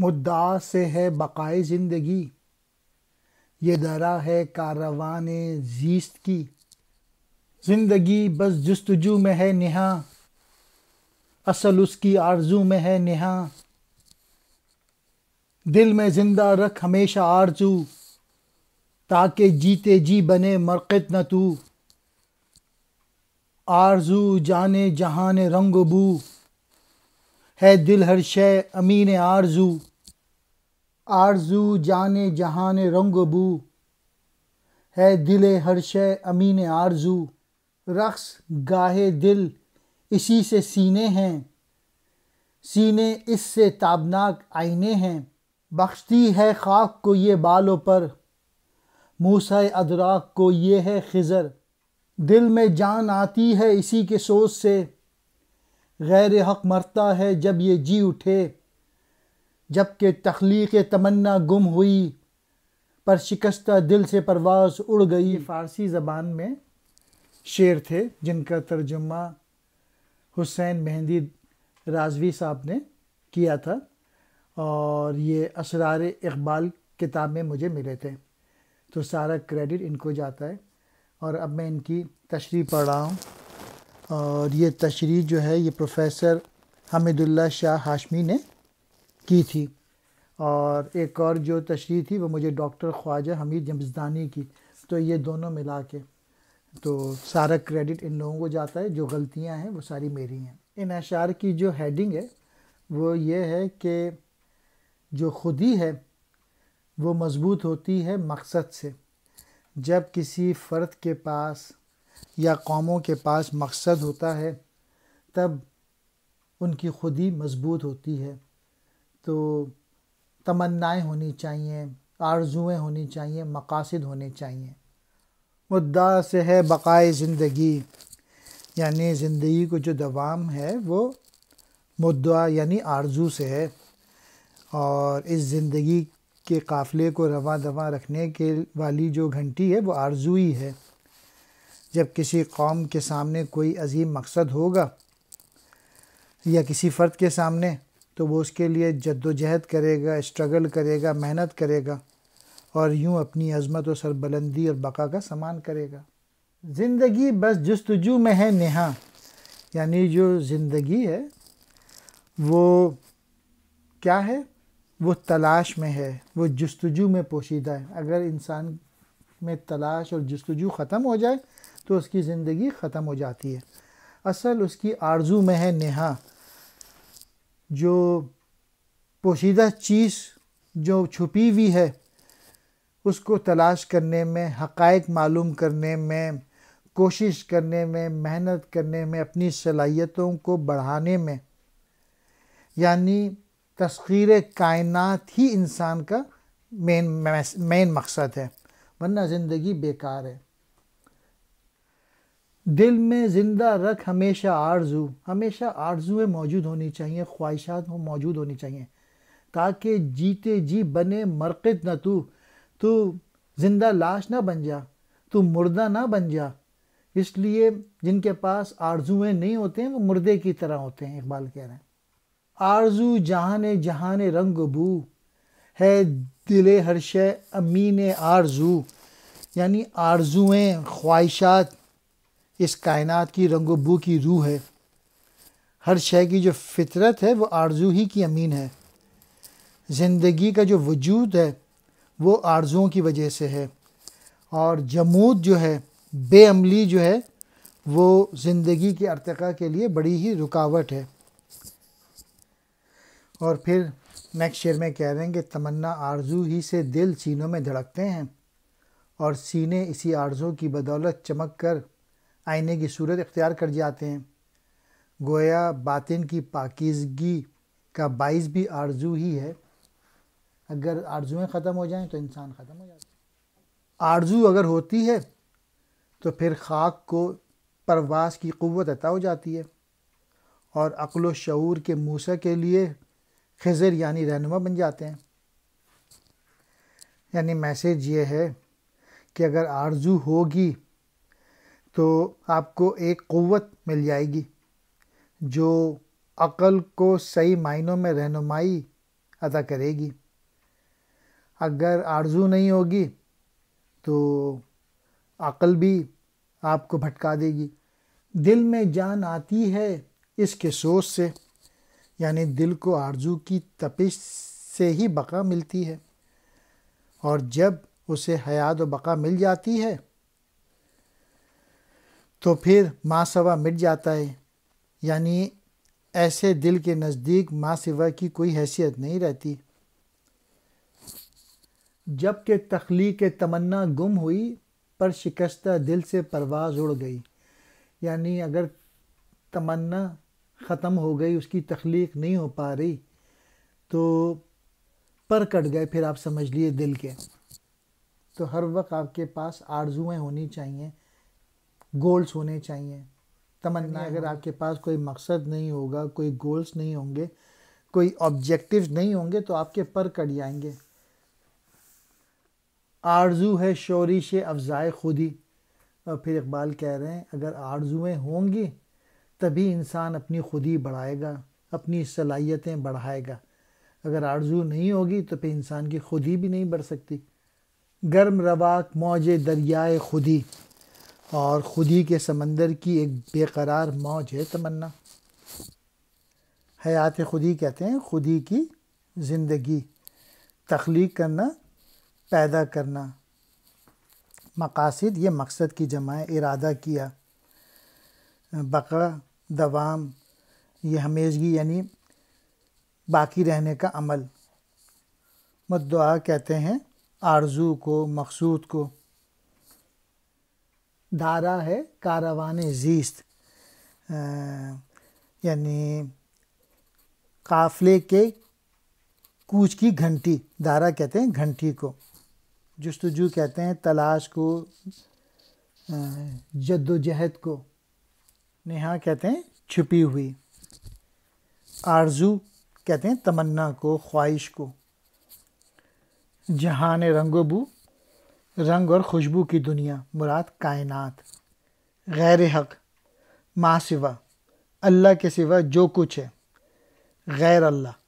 मुद्दा से है बकाए ज़िंदगी ये दरा है कारवान जीस्त की ज़िंदगी बस जस्तजू में है नहा असल उसकी आरजू में है नहा दिल में ज़िंदा रख हमेशा आरजू ताकि जीते जी बने मरकत न तू आरजू जाने जहाने रंग बू है दिल हर शे अमीन आरजू आरजू जाने जहान रंग बू है दिल हर शे अमीन आरजू रक्स गाहे दिल इसी से सीने हैं सीने इससे ताबनाक आईने हैं बख्शती है खाक को ये बालों पर मूसा अदराक को ये है खिजर दिल में जान आती है इसी के सोच से गैर हक मरता है जब ये जी उठे जबकि तख्लीक तमन्ना गुम हुई पर शिकस्ता दिल से परवास उड़ गई फ़ारसी ज़बान में शेर थे जिनका तर्जुमा हुसैन मेहंदी राजवी साहब ने किया था और ये असरार इकबाल किताब में मुझे मिले थे तो सारा क्रेडिट इनको जाता है और अब मैं इनकी तशरी पढ़ रहा हूँ और ये तशरी जो है ये प्रोफेसर हमिदुल्ला शाह हाशमी ने की थी और एक और जो तशरी थी वो मुझे डॉक्टर ख्वाजा हमीद जमजदानी की तो ये दोनों मिला के तो सारा क्रेडिट इन लोगों को जाता है जो गलतियां हैं वो सारी मेरी हैं इन अशार की जो हेडिंग है वो ये है कि जो खुदी है वो मजबूत होती है मकसद से जब किसी फ़र्द के पास या कौमों के पास मकसद होता है तब उनकी खुद ही मजबूत होती है तो तमन्नाएं होनी चाहिए आरजुएं होनी चाहिए मकासद होने चाहिए मुद्दा से है बक़ाए ज़िंदगी यानी ज़िंदगी को जो दवाम है वो मुद्दा यानी आरजू से है और इस ज़िंदगी के काफ़िले को रवा दवा रखने के वाली जो घंटी है वो आरजू ही है जब किसी कौम के सामने कोई अजीम मकसद होगा या किसी फ़र्द के सामने तो वो उसके लिए जद्दोजहद करेगा स्ट्रगल करेगा मेहनत करेगा और यूँ अपनी अजमत और सरबलंदी और बका का सामान करेगा ज़िंदगी बस जस्तजू में है नेहा यानी जो ज़िंदगी है वो क्या है वो तलाश में है वो जस्तजू में पोशीदा है अगर इंसान में तलाश और जस्तजू ख़त्म हो जाए तो उसकी ज़िंदगी ख़त्म हो जाती है असल उसकी आरजू में है नेहा जो पोशीदा चीज़ जो छुपी हुई है उसको तलाश करने में हकायक मालूम करने में कोशिश करने में मेहनत करने में अपनी सलाहियतों को बढ़ाने में यानी तस्खीर कायनात ही इंसान का मेन मेन मकसद है वरना ज़िंदगी बेकार है दिल में ज़िंदा रख हमेशा आरजू हमेशा आरजूएँ मौजूद होनी चाहिए ख्वाहिशात हो मौजूद होनी चाहिए ताकि जीते जी बने मरक़द न तू तू ज़िंदा लाश ना बन जा तू मुर्दा ना बन जा इसलिए जिनके पास आरजूएँ नहीं होते हैं वो मुर्दे की तरह होते हैं इकबाल कह रहे हैं आरजू जहाँ जहान रंग बू है दिल हर शे अमीन आरजू यानी आरजूएँ ख्वाहिशात इस कायनात की रंगो बू की रूह है हर शय की जो फितरत है वो आरजू ही की अमीन है ज़िंदगी का जो वजूद है वो आरजुओं की वजह से है और जमूद जो है बेअमली जो है वो ज़िंदगी के अरतका के लिए बड़ी ही रुकावट है और फिर नेक्स्ट शेर में कह रहे हैं कि तमन्ना आरजू ही से दिल सीनों में धड़कते हैं और सीने इसी आरजू की बदौलत चमक कर आईने की सूरत इख्तियार कर जाते हैं गोया बातिन की पाकिजगी का बाइस भी आरजू ही है अगर आरजुएँ ख़त्म हो जाएं तो इंसान ख़त्म हो जाता है आरजू अगर होती है तो फिर खाक को परवास की क़वत अता हो जाती है और अक्ल शूर के मूसा के लिए खजर यानी रहनुमा बन जाते हैं यानी मैसेज ये है कि अगर आरजू होगी तो आपको एक क़वत मिल जाएगी जो अक़ल को सही मायनों में रहनुमाई अदा करेगी अगर आरजू नहीं होगी तो अक़ल भी आपको भटका देगी दिल में जान आती है इसके सोच से यानी दिल को आरजू की तपिश से ही बका मिलती है और जब उसे हयात व बका मिल जाती है तो फिर माँ सवा मिट जाता है यानी ऐसे दिल के नज़दीक माँ सिवा की कोई हैसियत नहीं रहती जबकि तख्लीक तमन्ना गुम हुई पर शिकस्त दिल से परवाज़ उड़ गई यानी अगर तमन्ना ख़त्म हो गई उसकी तख्लीक नहीं हो पा रही तो पर कट गए फिर आप समझ लिए दिल के तो हर वक्त आपके पास आरजुएँ होनी चाहिए गोल्स होने चाहिए तमन्ना अगर आपके पास कोई मकसद नहीं होगा कोई गोल्स नहीं होंगे कोई ऑब्जेक्टिव्स नहीं होंगे तो आपके पर कट जाएंगे आरजू है शोरिश अफजाए खुदी और फिर इकबाल कह रहे हैं अगर आरजुएँ होंगी तभी इंसान अपनी खुदी बढ़ाएगा अपनी सलाहियतें बढ़ाएगा अगर आरजू नहीं होगी तो फिर इंसान की खुदी भी नहीं बढ़ सकती गर्म रवाक मौजे दरियाए खुदी और ख़ुद ही के समंदर की एक बेकरार मौज है तमन्ना हयात खुदी कहते हैं खुदी की ज़िंदगी तख्लीक करना पैदा करना मकासद ये मकसद की जमाए इरादा किया बकरा दवाम ये हमेशगी यानी बाकी रहने का अमल मद कहते हैं आरजू को मकसूद को दारा है कारवान जीस्त यानी काफले के कूच की घंटी दारा कहते हैं घंटी को जस्तजू कहते हैं तलाश को जद्दोजहद को नेहा कहते हैं छुपी हुई आरजू कहते हैं तमन्ना को ख्वाहिश को जहाँ ने रंगोबू रंग और खुशबू की दुनिया मुराद कायनात गैर हक माँ सिवा अल्लाह के सिवा जो कुछ है गैर अल्लाह